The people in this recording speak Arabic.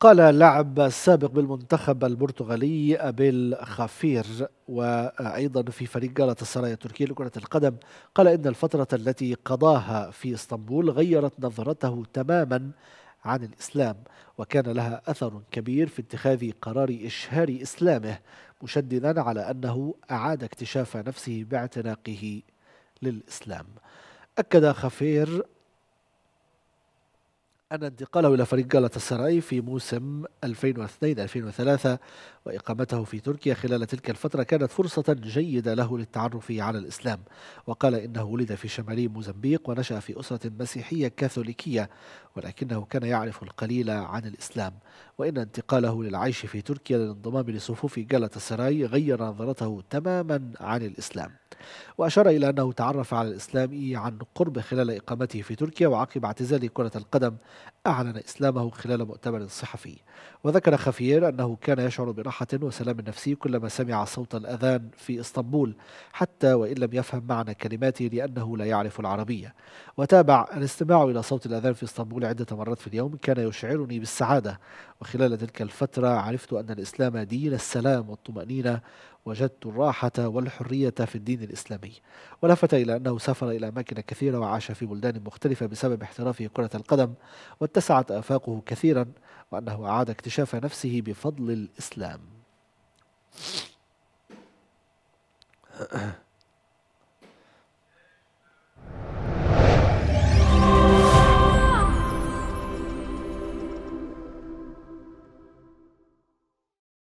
قال لاعب السابق بالمنتخب البرتغالي أبيل خافير وأيضا في فريق جالة السرايا التركي لكرة القدم قال إن الفترة التي قضاها في اسطنبول غيرت نظرته تماما عن الإسلام وكان لها أثر كبير في اتخاذ قرار إشهار إسلامه مشددا على أنه أعاد اكتشاف نفسه باعتناقه للإسلام أكد خفير أن انتقاله إلى فريق جالة السراي في موسم 2002-2003 وإقامته في تركيا خلال تلك الفترة كانت فرصة جيدة له للتعرف على الإسلام وقال إنه ولد في شمالي موزمبيق ونشأ في أسرة مسيحية كاثوليكية ولكنه كان يعرف القليل عن الإسلام وإن انتقاله للعيش في تركيا للانضمام لصفوف جالة السراي غير نظرته تماما عن الإسلام وأشار إلى أنه تعرف على الإسلام عن قرب خلال إقامته في تركيا وعقب اعتزال كرة القدم أعلن إسلامه خلال مؤتمر صحفي وذكر خفير أنه كان يشعر براحة وسلام نفسي كلما سمع صوت الأذان في إسطنبول حتى وإن لم يفهم معنى كلماته لأنه لا يعرف العربية وتابع الاستماع إلى صوت الأذان في إسطنبول عدة مرات في اليوم كان يشعرني بالسعادة وخلال تلك الفترة عرفت أن الإسلام دين السلام والطمأنينة وجدت الراحة والحرية في الدين الإسلامي ولفت إلى أنه سافر إلى أماكن كثيرة وعاش في بلدان مختلفة بسبب احترافه كرة القدم واتسعت آفاقه كثيرا وأنه أعاد اكتشاف نفسه بفضل الإسلام